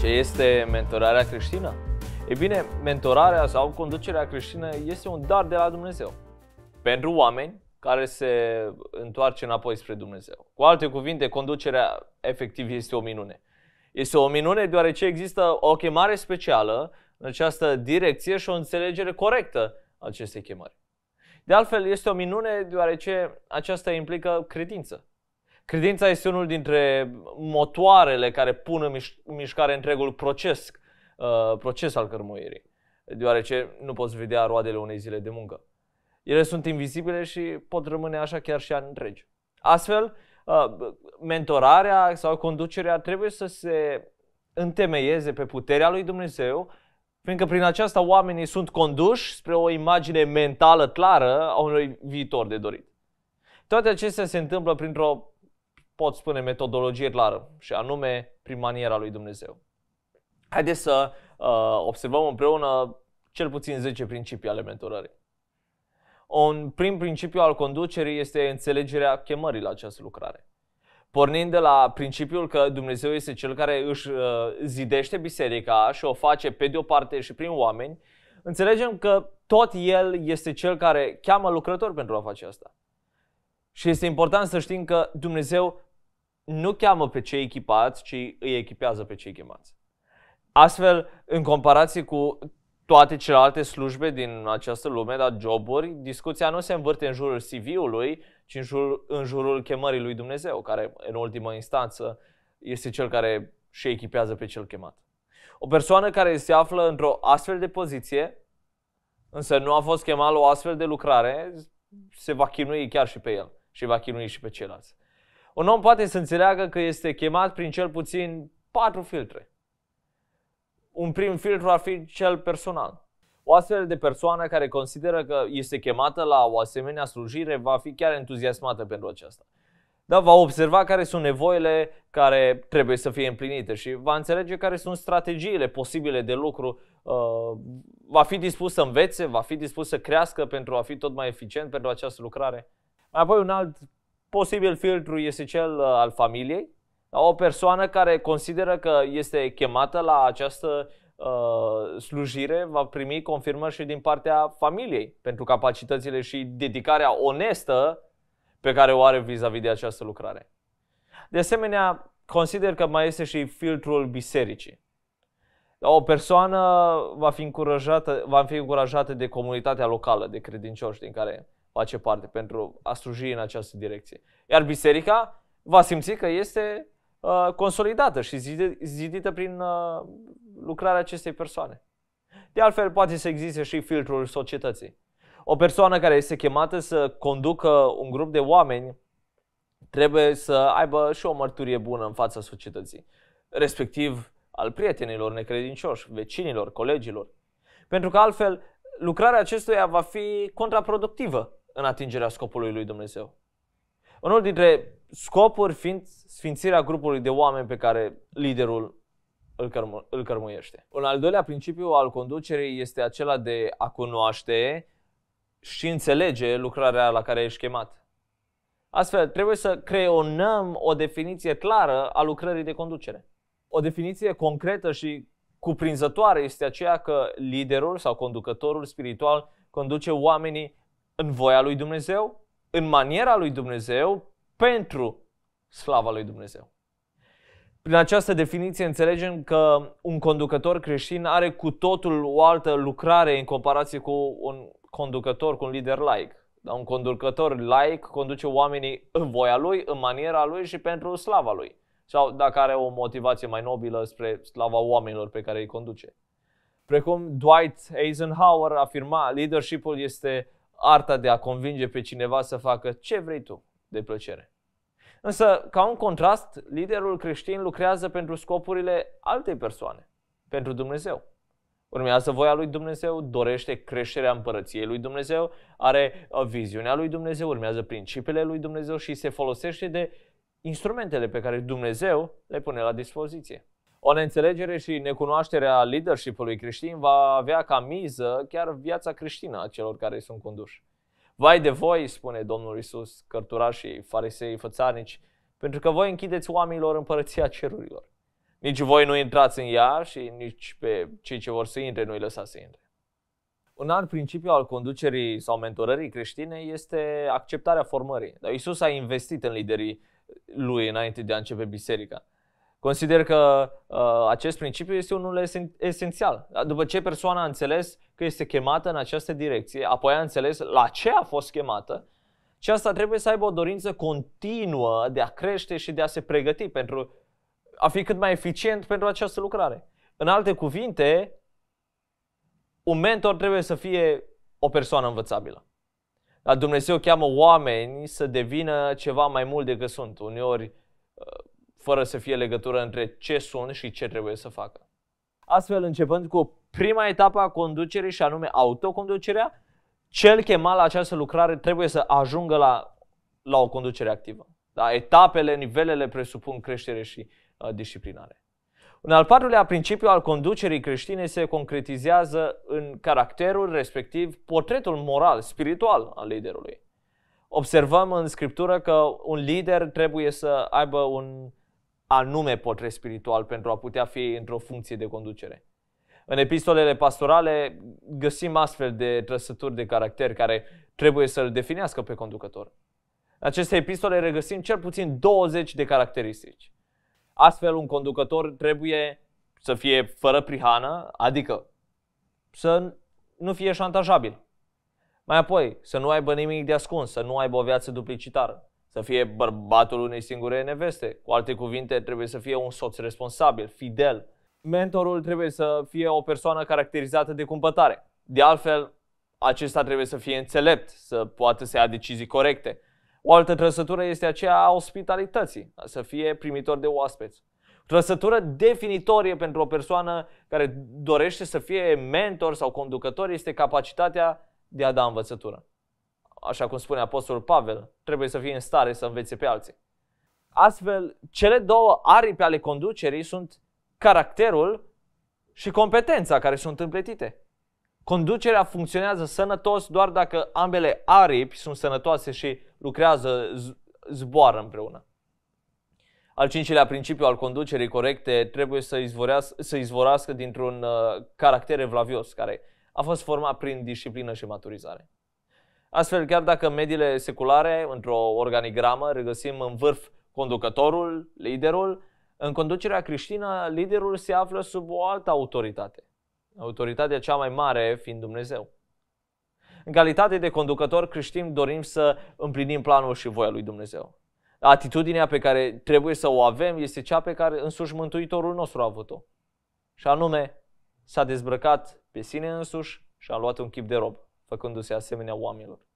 Ce este mentorarea creștină? E bine, mentorarea sau conducerea creștină este un dar de la Dumnezeu pentru oameni care se întoarce înapoi spre Dumnezeu. Cu alte cuvinte, conducerea efectiv este o minune. Este o minune deoarece există o chemare specială în această direcție și o înțelegere corectă a acestei chemări. De altfel, este o minune deoarece aceasta implică credință. Credința este unul dintre motoarele care pun în mișcare întregul proces, uh, proces al cărmuirii, deoarece nu poți vedea roadele unei zile de muncă. Ele sunt invizibile și pot rămâne așa chiar și ani întregi. Astfel, uh, mentorarea sau conducerea trebuie să se întemeieze pe puterea lui Dumnezeu, fiindcă prin aceasta oamenii sunt conduși spre o imagine mentală clară a unui viitor de dorit. Toate acestea se întâmplă printr-o pot spune, metodologie clară, și anume prin maniera lui Dumnezeu. Haideți să uh, observăm împreună cel puțin 10 principii ale mentorării. Un prim principiu al conducerii este înțelegerea chemării la această lucrare. Pornind de la principiul că Dumnezeu este cel care își uh, zidește biserica și o face pe de o parte și prin oameni, înțelegem că tot El este cel care cheamă lucrători pentru a face asta. Și este important să știm că Dumnezeu nu cheamă pe cei echipați, ci îi echipează pe cei chemați. Astfel, în comparație cu toate celelalte slujbe din această lume, dar joburi, discuția nu se învârte în jurul CV-ului, ci în jurul, în jurul chemării lui Dumnezeu, care în ultimă instanță este cel care și echipează pe cel chemat. O persoană care se află într-o astfel de poziție, însă nu a fost chemat la o astfel de lucrare, se va chinui chiar și pe el și va chinui și pe ceilalți. Un om poate să înțeleagă că este chemat prin cel puțin patru filtre. Un prim filtru ar fi cel personal. O astfel de persoană care consideră că este chemată la o asemenea slujire va fi chiar entuziasmată pentru aceasta. Da, va observa care sunt nevoile care trebuie să fie împlinite și va înțelege care sunt strategiile posibile de lucru. Uh, va fi dispus să învețe, va fi dispus să crească pentru a fi tot mai eficient pentru această lucrare. Apoi un alt Posibil filtru este cel uh, al familiei, o persoană care consideră că este chemată la această uh, slujire va primi confirmări și din partea familiei pentru capacitățile și dedicarea onestă pe care o are vis-a-vis de această lucrare. De asemenea, consider că mai este și filtrul bisericii. O persoană va fi încurajată, va fi încurajată de comunitatea locală de credincioși din care face parte pentru a sluji în această direcție. Iar biserica va simți că este uh, consolidată și zidită prin uh, lucrarea acestei persoane. De altfel, poate să existe și filtrul societății. O persoană care este chemată să conducă un grup de oameni trebuie să aibă și o mărturie bună în fața societății, respectiv al prietenilor necredincioși, vecinilor, colegilor. Pentru că altfel, lucrarea acestuia va fi contraproductivă în atingerea scopului lui Dumnezeu. Unul dintre scopuri fiind sfințirea grupului de oameni pe care liderul îl, cărmu- îl cărmuiește. Un al doilea principiu al conducerii este acela de a cunoaște și înțelege lucrarea la care ești chemat. Astfel, trebuie să creionăm o definiție clară a lucrării de conducere. O definiție concretă și cuprinzătoare este aceea că liderul sau conducătorul spiritual conduce oamenii în voia lui Dumnezeu, în maniera lui Dumnezeu, pentru slava lui Dumnezeu. Prin această definiție înțelegem că un conducător creștin are cu totul o altă lucrare în comparație cu un conducător, cu un lider laic. Dar un conducător laic conduce oamenii în voia lui, în maniera lui și pentru slava lui. Sau dacă are o motivație mai nobilă spre slava oamenilor pe care îi conduce. Precum Dwight Eisenhower afirma, leadershipul este arta de a convinge pe cineva să facă ce vrei tu de plăcere. Însă, ca un contrast, liderul creștin lucrează pentru scopurile altei persoane, pentru Dumnezeu. Urmează voia lui Dumnezeu, dorește creșterea împărăției lui Dumnezeu, are uh, viziunea lui Dumnezeu, urmează principiile lui Dumnezeu și se folosește de instrumentele pe care Dumnezeu le pune la dispoziție. O neînțelegere și necunoașterea leadership-ului creștin va avea ca miză chiar viața creștină a celor care sunt conduși. Vai de voi, spune Domnul Isus, cărturașii, farisei, fățarnici, pentru că voi închideți oamenilor împărăția cerurilor. Nici voi nu intrați în ea și nici pe cei ce vor să intre nu îi lăsați să intre. Un alt principiu al conducerii sau mentorării creștine este acceptarea formării. Dar Isus a investit în liderii lui înainte de a începe biserica. Consider că uh, acest principiu este unul esen- esențial. Da, după ce persoana a înțeles că este chemată în această direcție, apoi a înțeles la ce a fost chemată, și asta trebuie să aibă o dorință continuă de a crește și de a se pregăti pentru a fi cât mai eficient pentru această lucrare. În alte cuvinte, un mentor trebuie să fie o persoană învățabilă. Dar Dumnezeu cheamă oameni să devină ceva mai mult decât sunt. Uneori uh, fără să fie legătură între ce sunt și ce trebuie să facă. Astfel, începând cu prima etapă a conducerii și anume autoconducerea, cel chemat la această lucrare trebuie să ajungă la, la o conducere activă. Da? Etapele, nivelele presupun creștere și uh, disciplinare. Un al patrulea principiu al conducerii creștine se concretizează în caracterul, respectiv portretul moral, spiritual al liderului. Observăm în scriptură că un lider trebuie să aibă un anume potre spiritual pentru a putea fi într-o funcție de conducere. În epistolele pastorale găsim astfel de trăsături de caracter care trebuie să-l definească pe conducător. În aceste epistole regăsim cel puțin 20 de caracteristici. Astfel, un conducător trebuie să fie fără prihană, adică să nu fie șantajabil. Mai apoi, să nu aibă nimic de ascuns, să nu aibă o viață duplicitară să fie bărbatul unei singure neveste. Cu alte cuvinte, trebuie să fie un soț responsabil, fidel. Mentorul trebuie să fie o persoană caracterizată de cumpătare. De altfel, acesta trebuie să fie înțelept, să poată să ia decizii corecte. O altă trăsătură este aceea a ospitalității, să fie primitor de oaspeți. Trăsătură definitorie pentru o persoană care dorește să fie mentor sau conducător este capacitatea de a da învățătură așa cum spune Apostolul Pavel, trebuie să fie în stare să învețe pe alții. Astfel, cele două aripi ale conducerii sunt caracterul și competența care sunt împletite. Conducerea funcționează sănătos doar dacă ambele aripi sunt sănătoase și lucrează, zboară împreună. Al cincilea principiu al conducerii corecte trebuie să, izvorească, să izvorască dintr-un uh, caracter evlavios care a fost format prin disciplină și maturizare. Astfel, chiar dacă în mediile seculare, într-o organigramă, regăsim în vârf conducătorul, liderul, în conducerea creștină, liderul se află sub o altă autoritate. Autoritatea cea mai mare fiind Dumnezeu. În calitate de conducător creștin dorim să împlinim planul și voia lui Dumnezeu. Atitudinea pe care trebuie să o avem este cea pe care însuși Mântuitorul nostru a avut-o. Și anume, s-a dezbrăcat pe sine însuși și a luat un chip de rob făcându-se asemenea oamenilor.